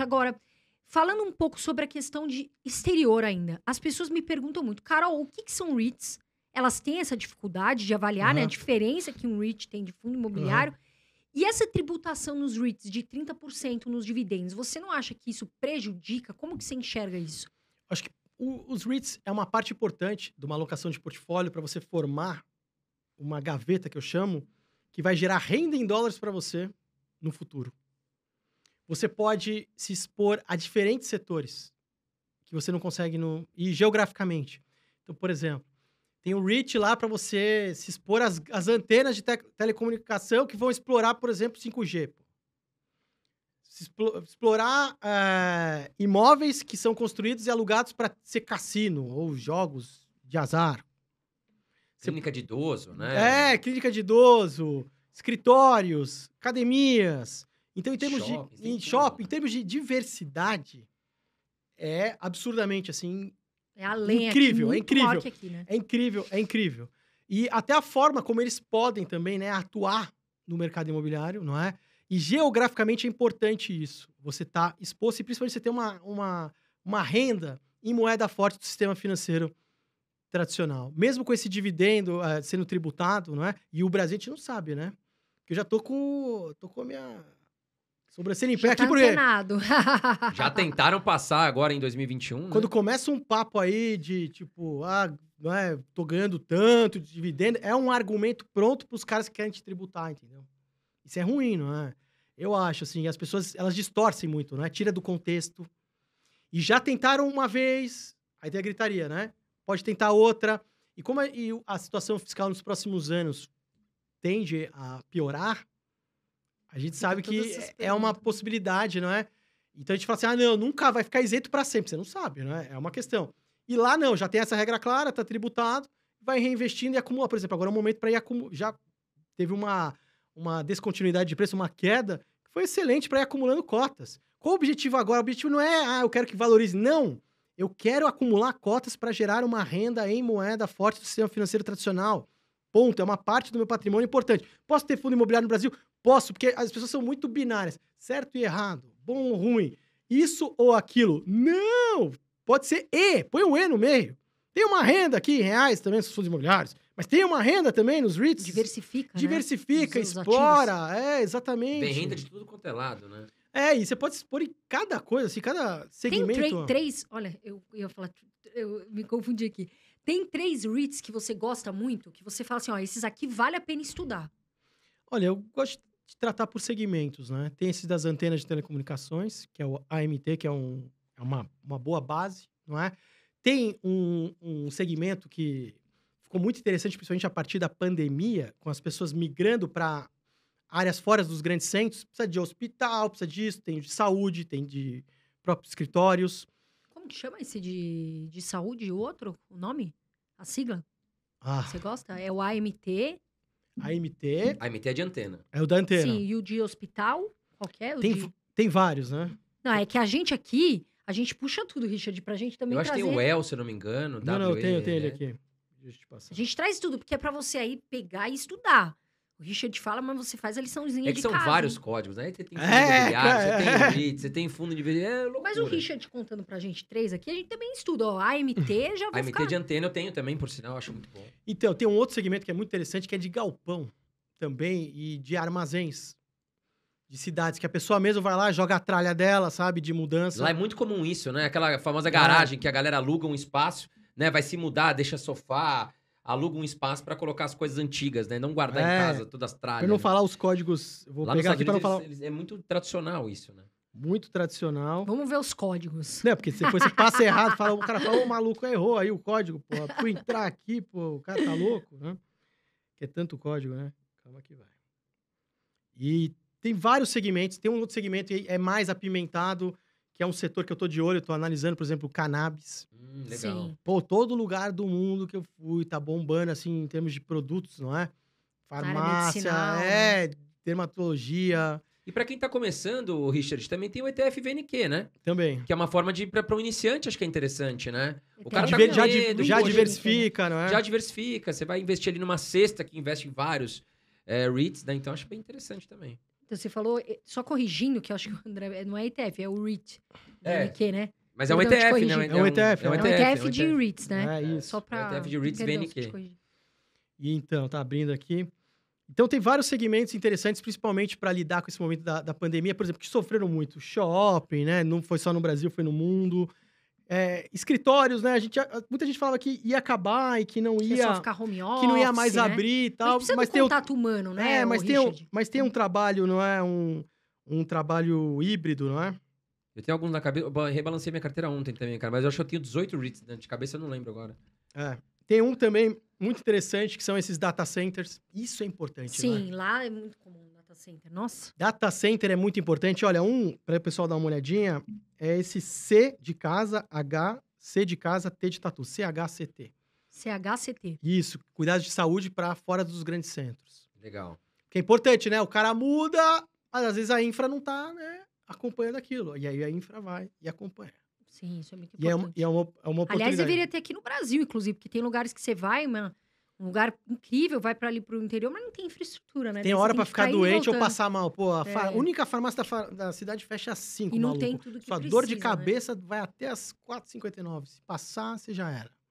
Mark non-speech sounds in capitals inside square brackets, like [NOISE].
Agora, falando um pouco sobre a questão de exterior ainda, as pessoas me perguntam muito, Carol, o que, que são REITs? Elas têm essa dificuldade de avaliar uhum. né, a diferença que um REIT tem de fundo imobiliário. Uhum. E essa tributação nos REITs de 30% nos dividendos, você não acha que isso prejudica? Como que você enxerga isso? Acho que o, os REITs é uma parte importante de uma alocação de portfólio para você formar uma gaveta que eu chamo, que vai gerar renda em dólares para você no futuro. Você pode se expor a diferentes setores que você não consegue no... e geograficamente. Então, por exemplo, tem o REACH lá para você se expor às, às antenas de te telecomunicação que vão explorar, por exemplo, 5G. explorar eh, imóveis que são construídos e alugados para ser cassino ou jogos de azar. Clínica de idoso, né? É, clínica de idoso, escritórios, academias, então, em termos de. Em shopping, em termos de diversidade, é absurdamente assim. É além, incrível, aqui, é incrível. Aqui, né? É incrível, é incrível. E até a forma como eles podem também, né, atuar no mercado imobiliário, não é? E geograficamente é importante isso. Você tá exposto e principalmente você tem uma, uma, uma renda em moeda forte do sistema financeiro tradicional. Mesmo com esse dividendo eh, sendo tributado, não é? E o Brasil a gente não sabe, né? Porque eu já tô com, tô com a minha Sobrancelha em pé Já aqui tá por ele. [LAUGHS] Já tentaram passar agora em 2021. Né? Quando né? começa um papo aí de tipo, ah, não é, tô ganhando tanto de dividendo, é um argumento pronto para os caras que querem te tributar, entendeu? Isso é ruim, não é? Eu acho assim, as pessoas elas distorcem muito, é? Tira do contexto. E já tentaram uma vez, aí tem a gritaria, né? Pode tentar outra. E como a, é, e a situação fiscal nos próximos anos tende a piorar, a gente sabe que é uma possibilidade, não é? Então a gente fala assim, ah, não, nunca vai ficar isento para sempre. Você não sabe, não é? É uma questão. E lá não, já tem essa regra clara, está tributado, vai reinvestindo e acumula. Por exemplo, agora é um momento para ir acumulando. Já teve uma, uma descontinuidade de preço, uma queda, que foi excelente para ir acumulando cotas. Qual o objetivo agora? O objetivo não é, ah, eu quero que valorize. Não! Eu quero acumular cotas para gerar uma renda em moeda forte do sistema financeiro tradicional. Ponto. É uma parte do meu patrimônio importante. Posso ter fundo imobiliário no Brasil? Posso, porque as pessoas são muito binárias. Certo e errado, bom ou ruim, isso ou aquilo. Não! Pode ser E, põe um E no meio. Tem uma renda aqui em reais também nos fundos imobiliários, mas tem uma renda também nos REITs. Diversifica, né? Diversifica, né? explora, ativos. é, exatamente. Tem renda de tudo quanto é lado, né? É, e você pode expor em cada coisa, assim, cada segmento. Tem três, olha, eu ia falar, eu me confundi aqui. Tem três REITs que você gosta muito, que você fala assim, ó, esses aqui vale a pena estudar. Olha, eu gosto de tratar por segmentos, né? Tem esses das antenas de telecomunicações, que é o AMT, que é, um, é uma, uma boa base, não é? Tem um, um segmento que ficou muito interessante, principalmente a partir da pandemia, com as pessoas migrando para áreas fora dos grandes centros. Precisa de hospital, precisa disso, tem de saúde, tem de próprios escritórios. Como que chama esse de, de saúde outro? O nome? A sigla? Ah. Você gosta? É o AMT. AMT. AMT é de antena. É o da antena. Sim, e o de hospital? Qualquer? É? Tem, de... tem vários, né? Não, é que a gente aqui, a gente puxa tudo, Richard, pra gente também. Eu acho trazer... que tem o El, se eu não me engano. Não, w não, eu tenho, eu tenho ele né? aqui. Deixa eu te passar. A gente traz tudo, porque é pra você aí pegar e estudar. O Richard fala, mas você faz a liçãozinha é que são casa, vários hein? códigos, né? Você tem é, fundo é, imobiliário, é, você tem REIT, é. você tem fundo de... É loucura. Mas o Richard contando pra gente três aqui, a gente também estuda. Ó, AMT [LAUGHS] já vai AMT de antena eu tenho também, por sinal, eu acho muito bom. Então, tem um outro segmento que é muito interessante, que é de galpão também e de armazéns. De cidades que a pessoa mesmo vai lá, joga a tralha dela, sabe? De mudança. Lá é muito comum isso, né? Aquela famosa é. garagem que a galera aluga um espaço, né? Vai se mudar, deixa sofá, aluga um espaço para colocar as coisas antigas, né? Não guardar é, em casa todas as tralhas. Pra não né? falar os códigos. Vou Lá pegar aqui para falar. Eles, é muito tradicional isso, né? Muito tradicional. Vamos ver os códigos. Não, né? porque depois você passa errado, fala, o cara fala, o maluco, errou aí o código, pô. Fui entrar aqui, pô, o cara tá louco, né? Que é tanto código, né? Calma que vai. E tem vários segmentos, tem um outro segmento que é mais apimentado, que é um setor que eu tô de olho, eu tô analisando, por exemplo, o cannabis. Hum, legal. Sim. Pô, todo lugar do mundo que eu fui tá bombando, assim, em termos de produtos, não é? Farmácia, é, né? dermatologia. E para quem tá começando, Richard, também tem o ETF VNQ, né? Também. Que é uma forma de para o iniciante, acho que é interessante, né? O cara Diver, tá já, já né? diversifica, não é? Já diversifica, você vai investir ali numa cesta que investe em vários é, REITs, né? Então acho bem interessante também. Então você falou, só corrigindo que eu acho que o André não é ETF, é o REIT, é. VNQ, né? Mas é um Perdão, ETF, né? É um ETF. É um né? ETF é é de REITs, né? É isso. é um ETF de REITs VNQ. E então, tá abrindo aqui. Então, tem vários segmentos interessantes, principalmente para lidar com esse momento da, da pandemia, por exemplo, que sofreram muito. Shopping, né? Não foi só no Brasil, foi no mundo. É, escritórios, né? A gente, muita gente falava que ia acabar e que não é ia. Só ficar home office, que não ia mais né? abrir e tal. Mas, mas tem contato humano, né? É, mas tem, um, mas tem um trabalho, não é? Um, um trabalho híbrido, não é? Eu tenho alguns na cabeça. Eu rebalancei minha carteira ontem também, cara. Mas eu acho que eu tenho 18 REITs né? de cabeça, eu não lembro agora. É. Tem um também muito interessante, que são esses data centers. Isso é importante, Sim, né? lá é muito comum data center. Nossa. Data center é muito importante. Olha, um, para o pessoal dar uma olhadinha, é esse C de casa, H, C de casa, T de tatu. CHCT. CHCT. Isso, cuidados de saúde para fora dos grandes centros. Legal. Que é importante, né? O cara muda, mas às vezes a infra não tá, né? acompanhando aquilo. E aí a infra vai e acompanha. Sim, isso é muito e é importante. E é, uma, é uma Aliás, deveria ter aqui no Brasil, inclusive, porque tem lugares que você vai, uma, um lugar incrível, vai para ali pro o interior, mas não tem infraestrutura, né? Tem hora para ficar, ficar doente ou passar mal. Pô, a é. única farmácia da, da, cidade fecha às 5, E não maluco. tem tudo que Sua precisa, dor de né? cabeça né? vai até às 4h59. Se passar, você já era.